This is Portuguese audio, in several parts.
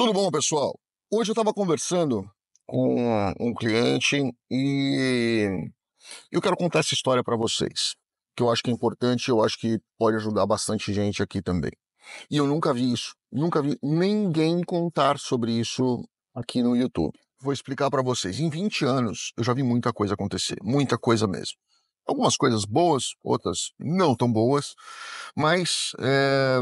Tudo bom, pessoal? Hoje eu estava conversando com um cliente e eu quero contar essa história para vocês, que eu acho que é importante, eu acho que pode ajudar bastante gente aqui também. E eu nunca vi isso, nunca vi ninguém contar sobre isso aqui no YouTube. Vou explicar para vocês. Em 20 anos, eu já vi muita coisa acontecer, muita coisa mesmo. Algumas coisas boas, outras não tão boas, mas é,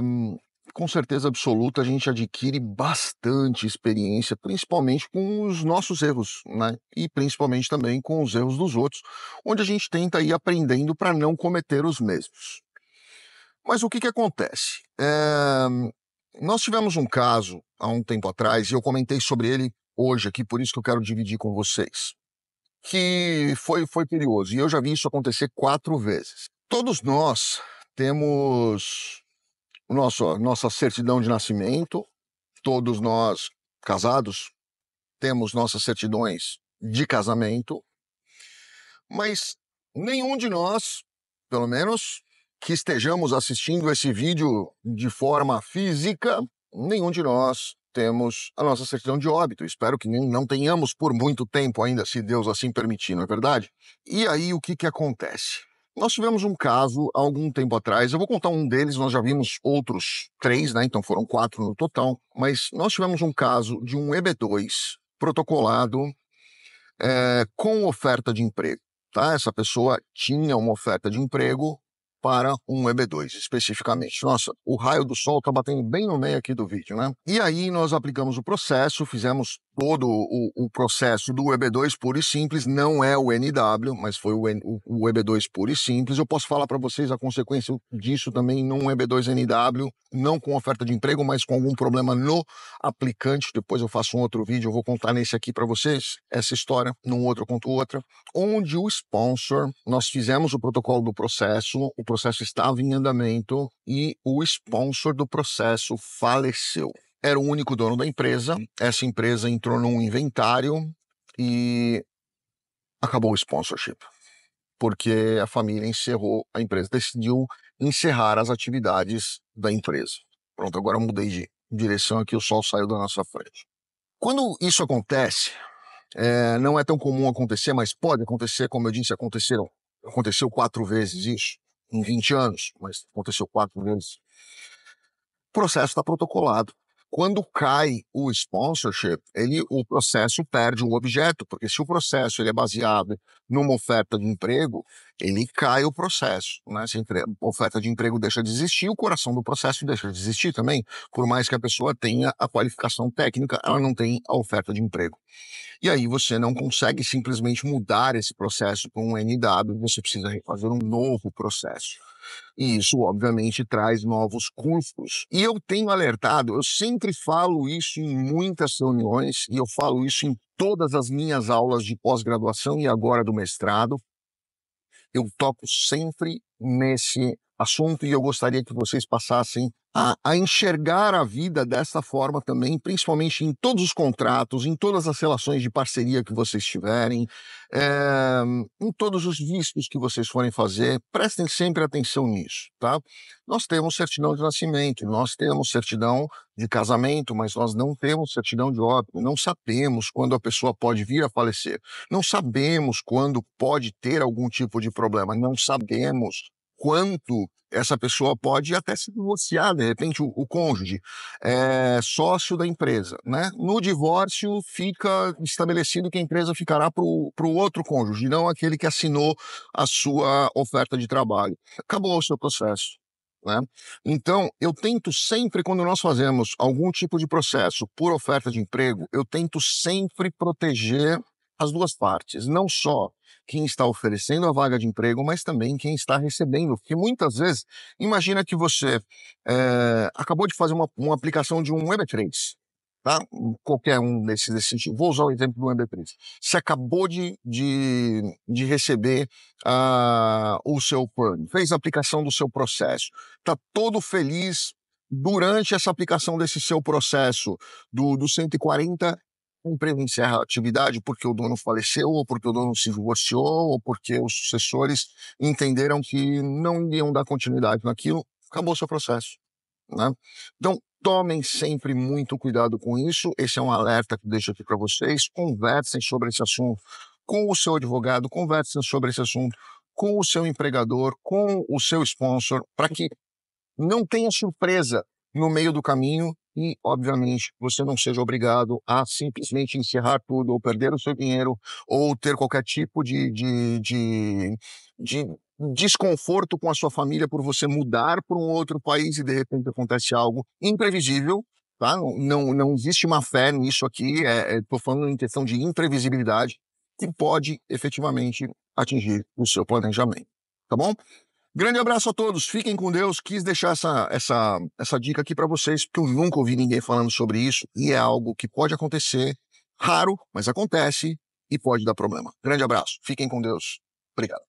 com certeza absoluta, a gente adquire bastante experiência, principalmente com os nossos erros, né? E principalmente também com os erros dos outros, onde a gente tenta ir aprendendo para não cometer os mesmos. Mas o que, que acontece? É... Nós tivemos um caso há um tempo atrás, e eu comentei sobre ele hoje aqui, por isso que eu quero dividir com vocês, que foi, foi perigoso e eu já vi isso acontecer quatro vezes. Todos nós temos o nosso, nossa certidão de nascimento. Todos nós casados temos nossas certidões de casamento, mas nenhum de nós, pelo menos que estejamos assistindo esse vídeo de forma física, nenhum de nós temos a nossa certidão de óbito. Espero que não tenhamos por muito tempo ainda, se Deus assim permitir, não é verdade? E aí o que, que acontece? Nós tivemos um caso há algum tempo atrás, eu vou contar um deles, nós já vimos outros três, né? Então foram quatro no total, mas nós tivemos um caso de um EB2 protocolado é, com oferta de emprego. Tá? Essa pessoa tinha uma oferta de emprego para um EB2 especificamente. Nossa, o raio do sol está batendo bem no meio aqui do vídeo, né? E aí nós aplicamos o processo, fizemos todo o, o, processo do EB2 puro e simples, não é o NW, mas foi o, N, o, o EB2 puro e simples. Eu posso falar para vocês a consequência disso também num EB2NW, não com oferta de emprego, mas com algum problema no aplicante. Depois eu faço um outro vídeo, eu vou contar nesse aqui para vocês essa história, num outro eu conto outra. Onde o sponsor, nós fizemos o protocolo do processo, o processo estava em andamento e o sponsor do processo faleceu era o único dono da empresa. Essa empresa entrou num inventário e acabou o sponsorship, porque a família encerrou a empresa, decidiu encerrar as atividades da empresa. Pronto, agora eu mudei de direção aqui, o sol saiu da nossa frente. Quando isso acontece, é, não é tão comum acontecer, mas pode acontecer, como eu disse, aconteceram, aconteceu quatro vezes isso, em 20 anos, mas aconteceu quatro vezes. O processo está protocolado, quando cai o sponsorship, ele, o processo perde o objeto, porque se o processo ele é baseado numa oferta de emprego, ele cai o processo. Né? Se a oferta de emprego deixa de existir, o coração do processo deixa de existir também, por mais que a pessoa tenha a qualificação técnica, ela não tem a oferta de emprego. E aí você não consegue simplesmente mudar esse processo com um NW, você precisa fazer um novo processo. E isso, obviamente, traz novos custos. E eu tenho alertado, eu sempre falo isso em muitas reuniões, e eu falo isso em todas as minhas aulas de pós-graduação e agora do mestrado, eu toco sempre nesse assunto e eu gostaria que vocês passassem a, a, enxergar a vida dessa forma também, principalmente em todos os contratos, em todas as relações de parceria que vocês tiverem, é, em todos os vistos que vocês forem fazer, prestem sempre atenção nisso, tá? Nós temos certidão de nascimento, nós temos certidão de casamento, mas nós não temos certidão de óbito, não sabemos quando a pessoa pode vir a falecer, não sabemos quando pode ter algum tipo de problema, não sabemos quanto essa pessoa pode até se divorciar, de repente o, o cônjuge é sócio da empresa, né? No divórcio fica estabelecido que a empresa ficará para o outro cônjuge, não aquele que assinou a sua oferta de trabalho. Acabou o seu processo. Né? Então, eu tento sempre, quando nós fazemos algum tipo de processo por oferta de emprego, eu tento sempre proteger as duas partes, não só quem está oferecendo a vaga de emprego, mas também quem está recebendo. Porque muitas vezes, imagina que você é, acabou de fazer uma, uma aplicação de um Web3, tá? qualquer um desses, desses tipo. vou usar o exemplo do Web3. Você acabou de, de, de receber uh, o seu plano, fez a aplicação do seu processo, está todo feliz, durante essa aplicação desse seu processo do, do 140, a emprego encerra a atividade porque o dono faleceu, ou porque o dono se divorciou, ou porque os sucessores entenderam que não iam dar continuidade naquilo, acabou o seu processo. Né? Então, tomem sempre muito cuidado com isso. Esse é um alerta que deixo aqui para vocês. Conversem sobre esse assunto com o seu advogado, conversem sobre esse assunto com o seu empregador, com o seu sponsor, para que não tenha surpresa no meio do caminho e, obviamente, você não seja obrigado a simplesmente encerrar tudo ou perder o seu dinheiro ou ter qualquer tipo de, de, de, de desconforto com a sua família por você mudar para um outro país e de repente acontece algo imprevisível, tá? Não, não existe uma fé nisso aqui, estou é, é falando em questão de imprevisibilidade que pode efetivamente atingir o seu planejamento, tá bom? Grande abraço a todos, fiquem com Deus. Quis deixar essa, essa, essa dica aqui para vocês, porque eu nunca ouvi ninguém falando sobre isso e é algo que pode acontecer, raro, mas acontece e pode dar problema. Grande abraço, fiquem com Deus. Obrigado.